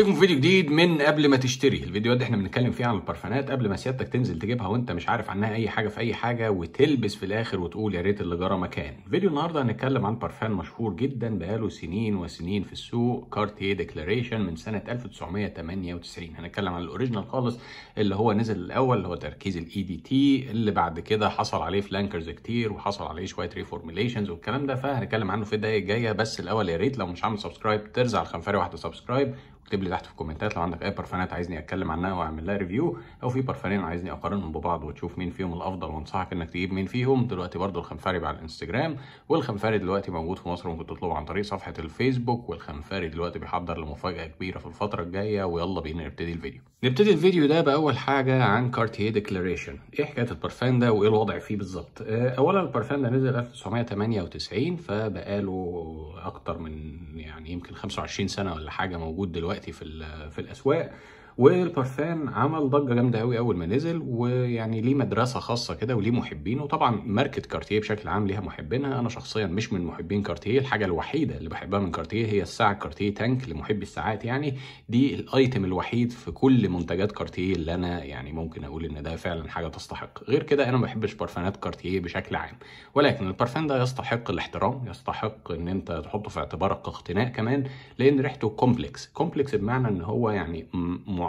بيكم في فيديو جديد من قبل ما تشتري الفيديوهات دي احنا بنتكلم فيها عن البرفانات قبل ما سيادتك تنزل تجيبها وانت مش عارف عنها اي حاجه في اي حاجه وتلبس في الاخر وتقول يا ريت اللي جرى مكان فيديو النهارده هنتكلم عن برفان مشهور جدا بقاله سنين وسنين في السوق كارتيه ديكلاريشن من سنه 1998 هنتكلم عن الاوريجينال خالص اللي هو نزل الاول اللي هو تركيز الاي دي e تي اللي بعد كده حصل عليه فلانكرز كتير وحصل عليه شويه ريفورميليشنز والكلام ده فهنتكلم عنه في الدقايق الجايه بس الاول يا ريت لو مش عامل سبسكرايب ترزع الخنفاري واحده سبسكرايب اكتب لي تحت في الكومنتات لو عندك اي برفانات عايزني اتكلم عنها واعمل لها ريفيو او في برفانين عايزني اقارنهم ببعض وتشوف مين فيهم الافضل وانصحك انك تجيب مين فيهم دلوقتي برضو الخنفري على الانستجرام والخنفري دلوقتي موجود في مصر ممكن تطلبه عن طريق صفحه الفيسبوك والخنفري دلوقتي بيحضر لمفاجاه كبيره في الفتره الجايه ويلا بينا نبتدي الفيديو نبتدي الفيديو ده باول حاجه عن كارتيه ديكلاريشن ايه حكايه البرفان ده وايه الوضع فيه بالظبط آه، اولا البرفان ده نزل 1998 فبقاله اكتر من يعني يمكن 25 سنه ولا حاجه موجود دلوقتي دلوقتي في في الاسواق والبارفان عمل ضجه جامده قوي اول ما نزل ويعني ليه مدرسه خاصه كده وليه محبينه طبعا ماركه كارتيه بشكل عام ليها محبينها انا شخصيا مش من محبين كارتيه الحاجه الوحيده اللي بحبها من كارتيه هي الساعه كارتيه تانك لمحبي الساعات يعني دي الايتم الوحيد في كل منتجات كارتيه اللي انا يعني ممكن اقول ان ده فعلا حاجه تستحق غير كده انا ما بحبش بارفانات كارتيه بشكل عام ولكن البارفان ده يستحق الاحترام يستحق ان انت تحطه في اعتبارك كاقتناء كمان لان ريحته كومبلكس كومبلكس بمعنى ان هو يعني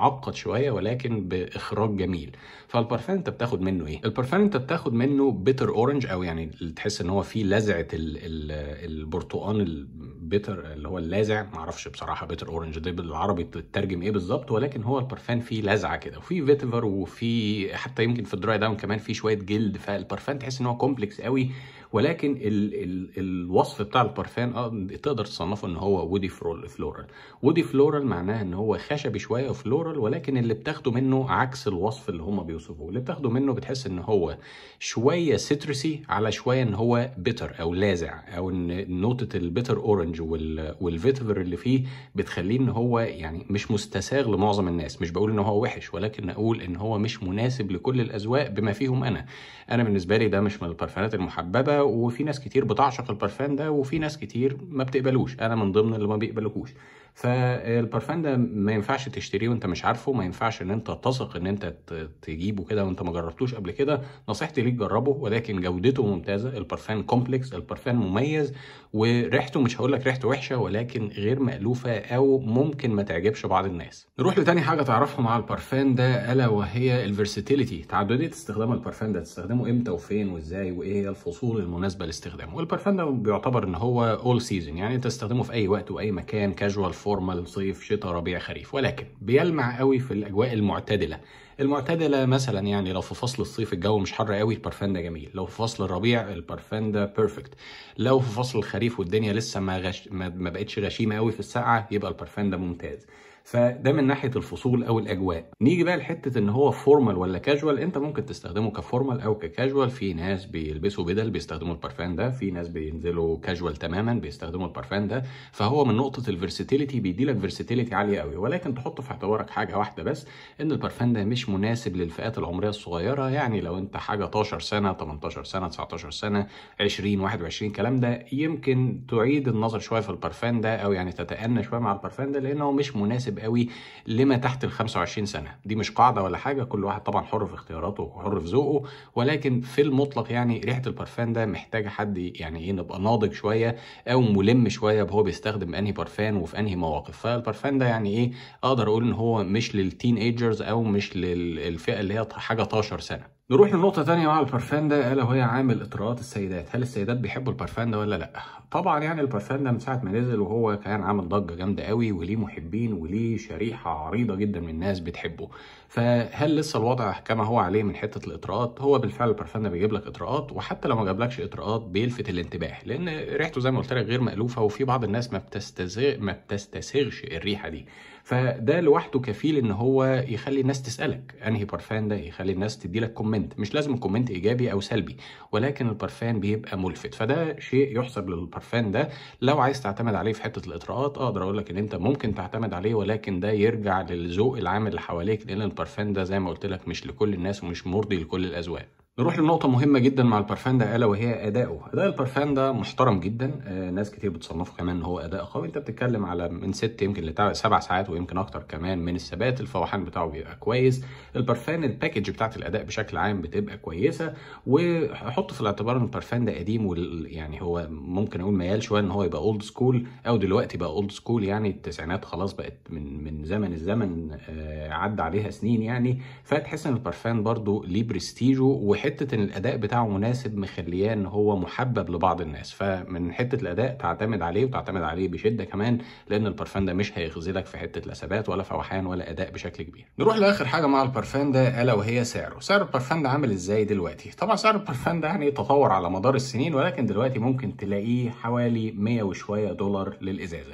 معقد شويه ولكن باخراج جميل فالبرفان انت بتاخد منه ايه البرفان انت بتاخد منه بيتر اورنج او يعني تحس ان هو فيه لزعه البرتقان البيتر اللي هو اللاذع معرفش بصراحه بيتر اورنج ده بالعربي بتترجم ايه بالظبط ولكن هو البرفان فيه لزعه كده وفي فيتيفر وفي حتى يمكن في الدراي داون كمان في شويه جلد فالبرفان تحس ان هو كومبلكس قوي ولكن ال ال الوصف بتاع البارفان اه تقدر تصنفه ان هو وودي فلورال وودي فلورال معناها ان هو خشبي شويه وفلورال ولكن اللي بتاخده منه عكس الوصف اللي هم بيوصفوه اللي بتاخده منه بتحس ان هو شويه سيترسي على شويه ان هو بيتر او لاذع او ان نوتة البيتر اورنج وال والفيتفر اللي فيه بتخليه ان هو يعني مش مستساغ لمعظم الناس مش بقول ان هو وحش ولكن اقول ان هو مش مناسب لكل الاذواق بما فيهم انا انا بالنسبه لي ده مش من البارفانات المحببه وفي ناس كتير بتعشق البرفان ده وفي ناس كتير ما بتقبلوش انا من ضمن اللي ما بيقبلوش فالبرفان ده ما ينفعش تشتريه وانت مش عارفه ما ينفعش ان انت تثق ان انت تجيبه كده وانت ما جربتوش قبل كده نصيحتي ليك جربه ولكن جودته ممتازه البرفان كومبلكس البرفان مميز وريحته مش هقول لك ريحته وحشه ولكن غير مألوفه او ممكن ما تعجبش بعض الناس نروح لتاني حاجه تعرفها مع البرفان ده الا وهي الفيرسيتيليتي تعدديه استخدام البرفان ده تستخدمه امتى وفين وازاي وايه هي الفصول المناسبه لاستخدامه والبرفان ده بيعتبر ان هو اول سيزون يعني تستخدمه في اي وقت واي مكان كاجوال فورمال صيف شتاء ربيع خريف ولكن بيلمع قوي في الاجواء المعتدله المعتدله مثلا يعني لو في فصل الصيف الجو مش حر قوي البرفان ده جميل لو في فصل الربيع البرفان ده بيرفكت لو في فصل الخريف والدنيا لسه ما غش... ما بقتش غشيمه قوي في السقعه يبقى البرفان ده ممتاز فده من ناحيه الفصول او الاجواء نيجي بقى لحته ان هو فورمال ولا كاجوال انت ممكن تستخدمه كفورمال او ككاجوال في ناس بيلبسوا بدل بيستخدموا البرفان ده في ناس بينزلوا كاجوال تماما بيستخدموا البرفان ده فهو من نقطه الفيرسيتيليتي بيديلك فيرسيتيليتي عاليه قوي ولكن تحط في اعتبارك حاجه واحده بس ان البرفان ده مش مناسب للفئات العمريه الصغيره يعني لو انت حاجه 12 سنه 18 سنه 19 سنه 20 21 الكلام ده يمكن تعيد النظر شويه في البرفان ده او يعني تتأنى شويه مع البرفان ده لانه مش مناسب قوي لما تحت ال 25 سنه دي مش قاعده ولا حاجه كل واحد طبعا حر في اختياراته وحر في ذوقه ولكن في المطلق يعني ريحه البرفان ده محتاجه حد يعني ايه نبقى ناضج شويه او ملم شويه بهو بيستخدم انهي برفان وفي انهي مواقف فالبرفان ده يعني ايه اقدر اقول ان هو مش للتين ايجرز او مش لل الفئه اللي هي حاجه 12 سنه نروح لنقطة تانية مع البارفان ده ألا وهي عامل اطراءات السيدات، هل السيدات بيحبوا البارفان ده ولا لأ؟ طبعا يعني البارفان ده من ساعة ما نزل وهو كان عامل ضجة جامدة قوي وليه محبين وليه شريحة عريضة جدا من الناس بتحبه، فهل لسه الوضع كما هو عليه من حتة الاطراءات؟ هو بالفعل البارفان ده بيجيب لك اطراءات وحتى لو ما جابلكش اطراءات بيلفت الانتباه لأن ريحته زي ما قلت لك غير مألوفة وفي بعض الناس ما بتستزغ ما بتستسغش الريحة دي، فده لوحده كفيل إن هو يخلي الناس تسألك أنهي بارفان ده؟ يخلي الناس لك كومنت كومنت مش لازم كومنت ايجابي او سلبي ولكن البرفان بيبقى ملفت فده شيء يحسب للبرفان ده لو عايز تعتمد عليه في حته الاطراءات اقدر اقول لك ان انت ممكن تعتمد عليه ولكن ده يرجع للذوق العام اللي حواليك لان البرفان ده زي ما قلت لك مش لكل الناس ومش مرضي لكل الاذواق نروح لنقطة مهمة جدا مع البرفان ده ألا وهي أداؤه، أداء البرفان ده محترم جدا، آه، ناس كتير بتصنفه كمان إن هو أداء قوي، أنت بتتكلم على من ست يمكن لسبع ساعات ويمكن أكتر كمان من الثبات، الفوحان بتاعه بيبقى كويس، البرفان الباكج بتاعة الأداء بشكل عام بتبقى كويسة، وحط في الاعتبار إن البرفان ده قديم ويعني يعني هو ممكن أقول ميال شوية إن هو يبقى أولد سكول أو دلوقتي بقى أولد سكول يعني التسعينات خلاص بقت من من زمن الزمن آه، عدى عليها سنين يعني، فتحس إن البرفان برضه ليه برستيجه وحته حته ان الاداء بتاعه مناسب مخلياه ان هو محبب لبعض الناس فمن حته الاداء تعتمد عليه وتعتمد عليه بشده كمان لان البرفان ده مش هيخذلك في حته لا ثبات ولا فوحان ولا اداء بشكل كبير نروح لاخر حاجه مع البرفان ده الا وهي سعره سعر البرفان ده عامل ازاي دلوقتي طبعا سعر البرفان ده يعني تطور على مدار السنين ولكن دلوقتي ممكن تلاقيه حوالي 100 وشويه دولار للازازه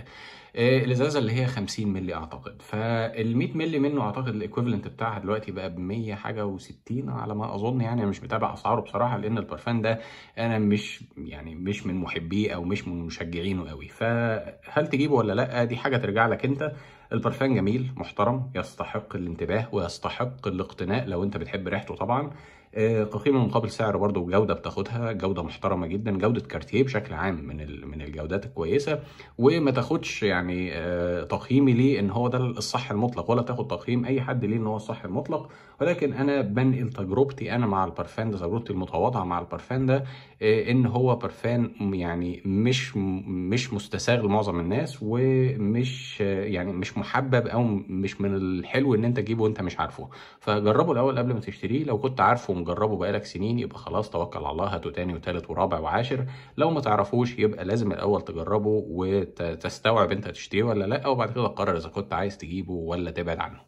آه، الازازه اللي هي 50 مللي اعتقد فال 100 مللي منه اعتقد الايكويفالنت بتاعها دلوقتي بقى ب 100 حاجه و60 على ما اظن يعني انا مش متابع اسعاره بصراحه لان البرفان ده انا مش يعني مش من محبيه او مش من مشجعينه قوي فهل تجيبه ولا لا دي حاجه ترجع لك انت البرفان جميل محترم يستحق الانتباه ويستحق الاقتناء لو انت بتحب ريحته طبعا آه، قيمه مقابل سعر برضه وجوده بتاخدها جوده محترمه جدا جوده كارتيه بشكل عام من من الجودات الكويسه وما تاخدش يعني آه، تقييمي ليه ان هو ده الصح المطلق ولا تاخد تقييم اي حد ليه ان هو الصح المطلق ولكن انا بنقل تجربتي انا مع البرفان ده تجربتي المتواضعه مع البرفان ده آه، ان هو برفان يعني مش مش مستساغ لمعظم الناس ومش يعني مش محبب او مش من الحلو ان انت تجيبه وانت مش عارفه فجربه الاول قبل ما تشتريه لو كنت عارفه مجربه بقالك سنين يبقى خلاص توكل على الله هاته تاني وتالت ورابع وعاشر لو ما تعرفوش يبقى لازم الاول تجربه وتستوعب انت هتشتريه ولا لا وبعد كده تقرر اذا كنت عايز تجيبه ولا تبعد عنه